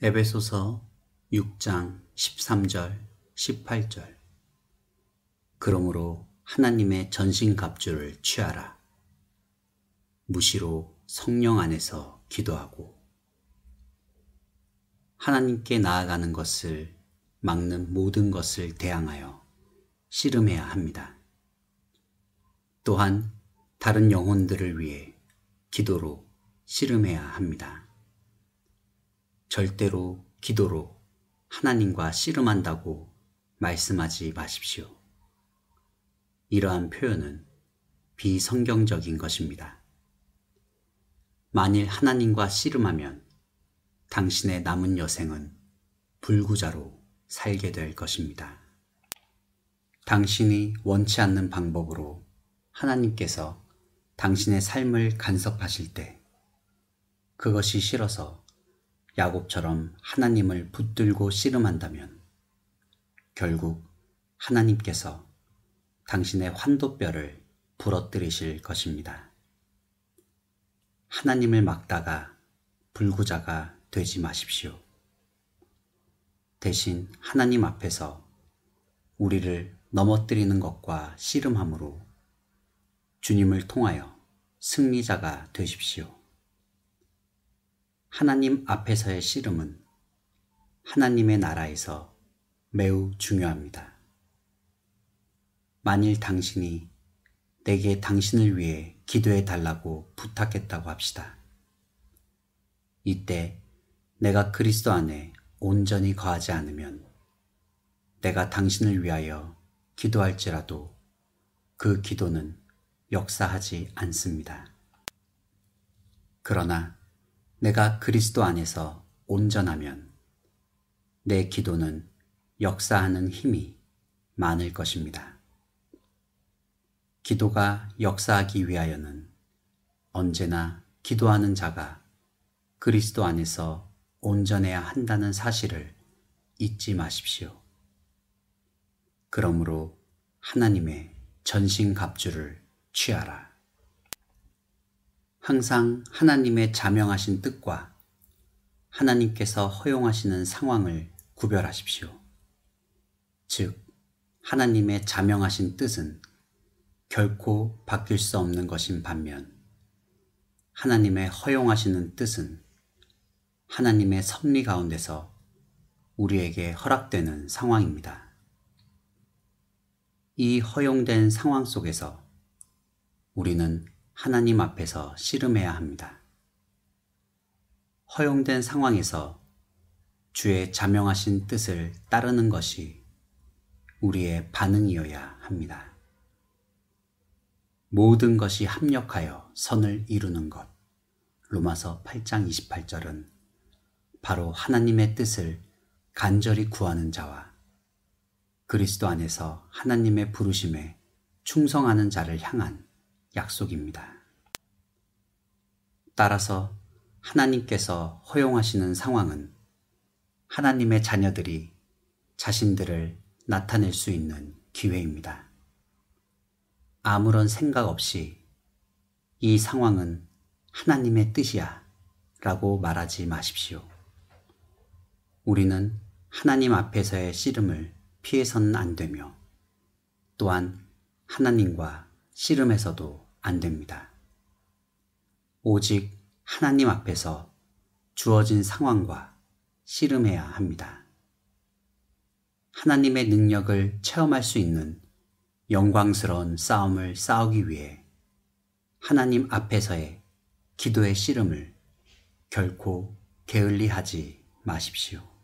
에베소서 6장 13절 18절 그러므로 하나님의 전신갑주를 취하라. 무시로 성령 안에서 기도하고 하나님께 나아가는 것을 막는 모든 것을 대항하여 씨름해야 합니다. 또한 다른 영혼들을 위해 기도로 씨름해야 합니다. 절대로 기도로 하나님과 씨름한다고 말씀하지 마십시오. 이러한 표현은 비성경적인 것입니다. 만일 하나님과 씨름하면 당신의 남은 여생은 불구자로 살게 될 것입니다. 당신이 원치 않는 방법으로 하나님께서 당신의 삶을 간섭하실 때 그것이 싫어서 야곱처럼 하나님을 붙들고 씨름한다면 결국 하나님께서 당신의 환도뼈를 부러뜨리실 것입니다. 하나님을 막다가 불구자가 되지 마십시오. 대신 하나님 앞에서 우리를 넘어뜨리는 것과 씨름함으로 주님을 통하여 승리자가 되십시오. 하나님 앞에서의 씨름은 하나님의 나라에서 매우 중요합니다. 만일 당신이 내게 당신을 위해 기도해 달라고 부탁했다고 합시다. 이때 내가 그리스도 안에 온전히 거하지 않으면 내가 당신을 위하여 기도할지라도 그 기도는 역사하지 않습니다. 그러나 내가 그리스도 안에서 온전하면 내 기도는 역사하는 힘이 많을 것입니다. 기도가 역사하기 위하여는 언제나 기도하는 자가 그리스도 안에서 온전해야 한다는 사실을 잊지 마십시오. 그러므로 하나님의 전신 갑주를 취하라. 항상 하나님의 자명하신 뜻과 하나님께서 허용하시는 상황을 구별하십시오. 즉, 하나님의 자명하신 뜻은 결코 바뀔 수 없는 것인 반면, 하나님의 허용하시는 뜻은 하나님의 섭리 가운데서 우리에게 허락되는 상황입니다. 이 허용된 상황 속에서 우리는 하나님 앞에서 씨름해야 합니다. 허용된 상황에서 주의 자명하신 뜻을 따르는 것이 우리의 반응이어야 합니다. 모든 것이 합력하여 선을 이루는 것. 로마서 8장 28절은 바로 하나님의 뜻을 간절히 구하는 자와 그리스도 안에서 하나님의 부르심에 충성하는 자를 향한 약속입니다. 따라서 하나님께서 허용하시는 상황은 하나님의 자녀들이 자신들을 나타낼 수 있는 기회입니다. 아무런 생각 없이 이 상황은 하나님의 뜻이야 라고 말하지 마십시오. 우리는 하나님 앞에서의 씨름을 피해서안 되며 또한 하나님과 씨름에서도 안 됩니다. 오직 하나님 앞에서 주어진 상황과 씨름해야 합니다. 하나님의 능력을 체험할 수 있는 영광스러운 싸움을 싸우기 위해 하나님 앞에서의 기도의 씨름을 결코 게을리하지 마십시오.